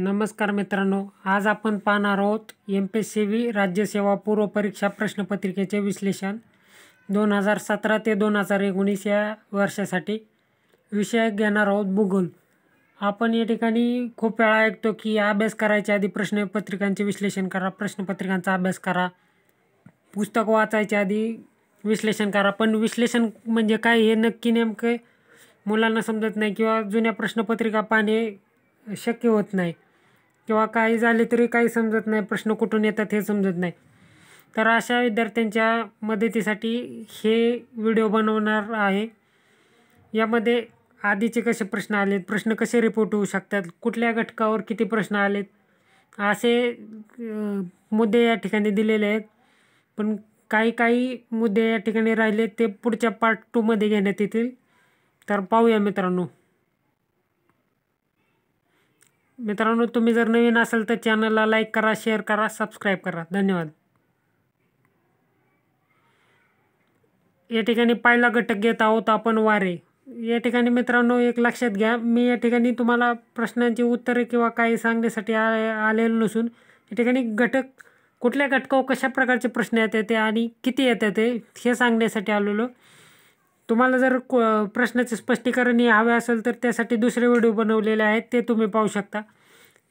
नमस्कार मित्रांनो आज आपण पाहणार आहोत एम पी एस सी व्ही राज्यसेवा पूर्वपरीक्षा प्रश्नपत्रिकेचे विश्लेषण दोन हजार सतरा ते दोन हजार एकोणीस या वर्षासाठी विषय घेणार आहोत भूगोल आपण या ठिकाणी खूप वेळा ऐकतो की अभ्यास करायच्या आधी प्रश्नपत्रिकांचे विश्लेषण करा प्रश्नपत्रिकांचा अभ्यास करा पुस्तक वाचायच्या आधी विश्लेषण करा पण विश्लेषण म्हणजे काय हे नक्की नेमके मुलांना समजत नाही किंवा जुन्या प्रश्नपत्रिका पाहणे शक्य होत नाही किंवा काही झाले तरी काही समजत नाही प्रश्न कुठून येतात हे समजत नाही तर अशा विद्यार्थ्यांच्या मदतीसाठी हे व्हिडिओ बनवणार आहे यामध्ये आधीचे कसे प्रश्न आलेत प्रश्न कसे रिपोर्ट होऊ शकतात कुठल्या घटकावर किती प्रश्न आलेत असे मुद्दे या ठिकाणी दिलेले आहेत पण काही काही मुद्दे या ठिकाणी राहिले ते पुढच्या पार्ट टूमध्ये घेण्यात येतील तर पाहूया मित्रांनो मित्रांनो तुम्ही जर नवीन असाल तर चॅनलला लाईक करा शेअर करा सबस्क्राईब करा धन्यवाद या ठिकाणी पहिला घटक घेत आहोत आपण वारे या ठिकाणी मित्रांनो एक लक्षात घ्या मी या ठिकाणी तुम्हाला प्रश्नांची उत्तरे किंवा काही सांगण्यासाठी आ आलेलं नसून या ठिकाणी घटक कुठल्या घटकावर कशा प्रकारचे प्रश्न येतात ते आणि किती येतात ते हे सांगण्यासाठी आलेलो तुम्हाला जर क प्रश्नाचे स्पष्टीकरण हवे असेल तर त्यासाठी दुसरे व्हिडिओ बनवलेले आहेत ते तुम्ही पाहू शकता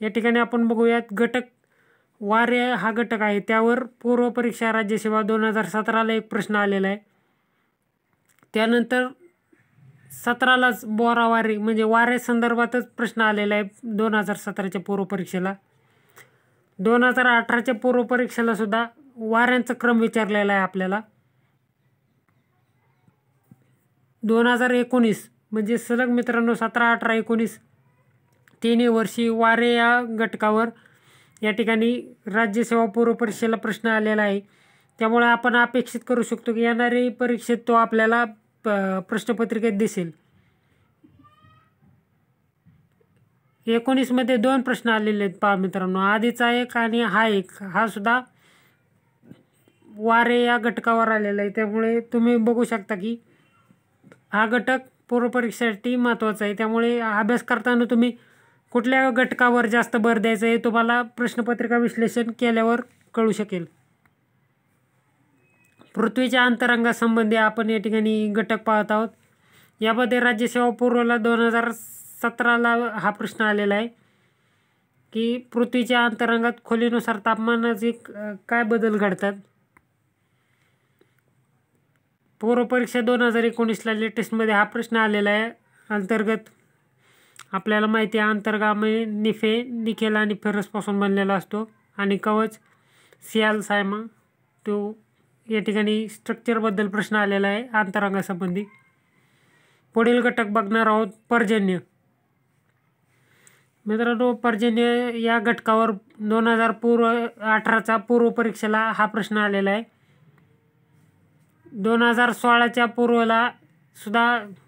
या ठिकाणी आपण बघूयात घटक वारे हा घटक आहे त्यावर पूर्व परीक्षा राज्यसेवा दोन हजार सतराला एक प्रश्न आलेला आहे त्यानंतर सतरालाच बोरावारी म्हणजे वारे संदर्भातच प्रश्न आलेला आहे दोन हजार सतराच्या पूर्वपरीक्षेला दोन हजार अठराच्या पूर्वपरीक्षेला सुद्धा वाऱ्यांचा क्रम विचारलेला आहे आपल्याला दोन हजार एकोणीस म्हणजे सलग मित्रांनो सतरा अठरा एकोणीस तिन्ही वर्षी वारे या घटकावर या ठिकाणी राज्यसेवा पूर्व परीक्षेला प्रश्न आलेला आहे त्यामुळे आपण अपेक्षित करू शकतो की येणारी परीक्षेत तो आपल्याला प प्रश्नपत्रिकेत दिसेल एकोणीसमध्ये दोन प्रश्न आलेले आहेत पहा मित्रांनो आधीचा एक आणि हा एक हा सुद्धा वारे या घटकावर आलेला आहे त्यामुळे तुम्ही बघू शकता की हा घटक पूर्वपरीक्षेसाठी महत्त्वाचा आहे त्यामुळे अभ्यास करताना तुम्ही कुठल्या घटकावर जास्त भर द्यायचा आहे तुम्हाला प्रश्नपत्रिका विश्लेषण केल्यावर कळू शकेल पृथ्वीच्या अंतरंगासंबंधी आपण या ठिकाणी घटक पाहत आहोत यामध्ये राज्यसेवा पूर्वला दोन हजार सतराला हा प्रश्न आलेला आहे की पृथ्वीच्या अंतरंगात खोलीनुसार तापमानाचे काय बदल घडतात पूर्वपरीक्षा दोन हजार एकोणीसला लेटेस्टमध्ये हा प्रश्न आलेला आहे अंतर्गत आपल्याला माहिती आहे अंतर्गामय निफे निखेल आणि फेरसपासून बनलेला असतो आणि कवच सियाल सायमा तो या ठिकाणी स्ट्रक्चरबद्दल प्रश्न आलेला आहे अंतरंगासंबंधी पुढील घटक बघणार आहोत पर्जन्य मित्रांनो पर्जन्य या घटकावर दोन हजार पूर्व अठराचा पूर्व परीक्षेला हा प्रश्न आलेला आहे दोन हजार सोळाच्या पूर्वला सुद्धा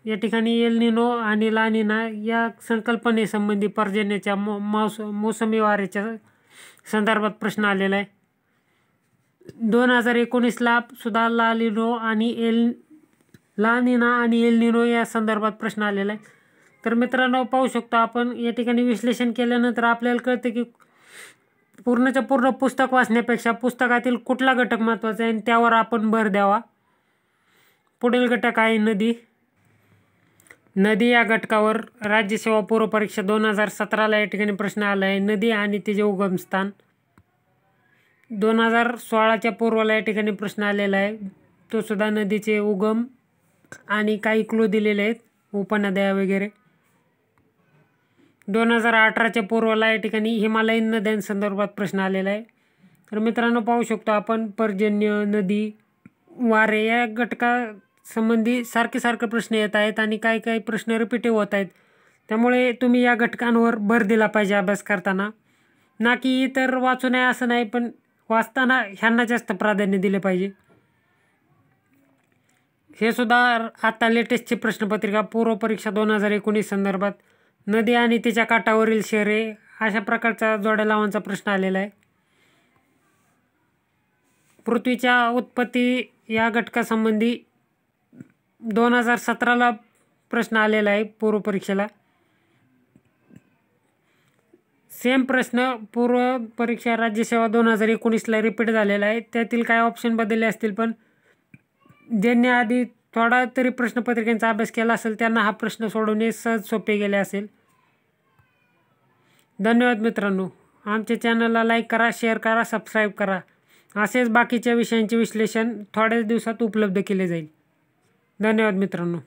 या ठिकाणी एल निनो आणि लानिना या संकल्पनेसंबंधी पर्जन्याच्या मो मौस मोसमी वाऱ्याच्या संदर्भात प्रश्न आलेला आहे दोन हजार एकोणीसला सुद्धा लालिनो आणि एल लानिना आणि एल निनो या संदर्भात प्रश्न आलेला आहे तर मित्रांनो पाहू शकतो आपण या ठिकाणी विश्लेषण केल्यानंतर आपल्याला कळतं की पूर्णच्या पूर्ण पुस्तक वाचण्यापेक्षा पुस्तकातील कुठला घटक महत्त्वाचा आहे आणि त्यावर आपण भर द्यावा पुढील घटक आहे नदी नदी या घटकावर राज्यसेवा पूर्वपरीक्षा दोन हजार सतराला या ठिकाणी प्रश्न आला आहे नदी आणि तिचे उगमस्थान दोन हजार सोळाच्या पूर्वाला या ठिकाणी प्रश्न आलेला आहे तो सुद्धा नदीचे उगम आणि काही क्लू दिलेले आहेत उपनद्या वगैरे दोन हजार अठराच्या पूर्वाला या ठिकाणी हिमालयीन नद्यांसंदर्भात प्रश्न आलेला आहे तर मित्रांनो पाहू शकतो आपण पर्जन्य नदी वारे या घटका संबंधी सारखे सारखे प्रश्न येत आहेत आणि काही काही प्रश्न रिपीटिव्ह होत आहेत त्यामुळे तुम्ही या घटकांवर भर दिला पाहिजे अभ्यास करताना ना की इतर वाचू नये असं नाही पण वाचताना ह्यांना जास्त प्राधान्य दिले पाहिजे हे सुद्धा आता लेटेस्टची प्रश्नपत्रिका पूर्वपरीक्षा दोन हजार एकोणीस संदर्भात नदी आणि तिच्या काठावरील शहरे अशा प्रकारचा जोड्या लावांचा प्रश्न आलेला आहे पृथ्वीच्या उत्पत्ती या घटकासंबंधी दोन हजार सतराला प्रश्न आलेला आहे पूर्व परीक्षेला सेम प्रश्न पूर्व परीक्षा राज्यसेवा दोन हजार एकोणीसला रिपीट झालेला आहे त्यातील काय ऑप्शन बदलले असतील पण ज्यांनी आधी थोडा तरी प्रश्नपत्रिकांचा अभ्यास केला असेल त्यांना हा प्रश्न सोडवणे सहज सोपे गेले असेल धन्यवाद मित्रांनो आमच्या चॅनलला लाईक करा शेअर करा सबस्क्राईब करा असेच बाकीच्या विषयांचे विश्लेषण थोड्याच दिवसात उपलब्ध केले जाईल धन्यवाद मित्रांनो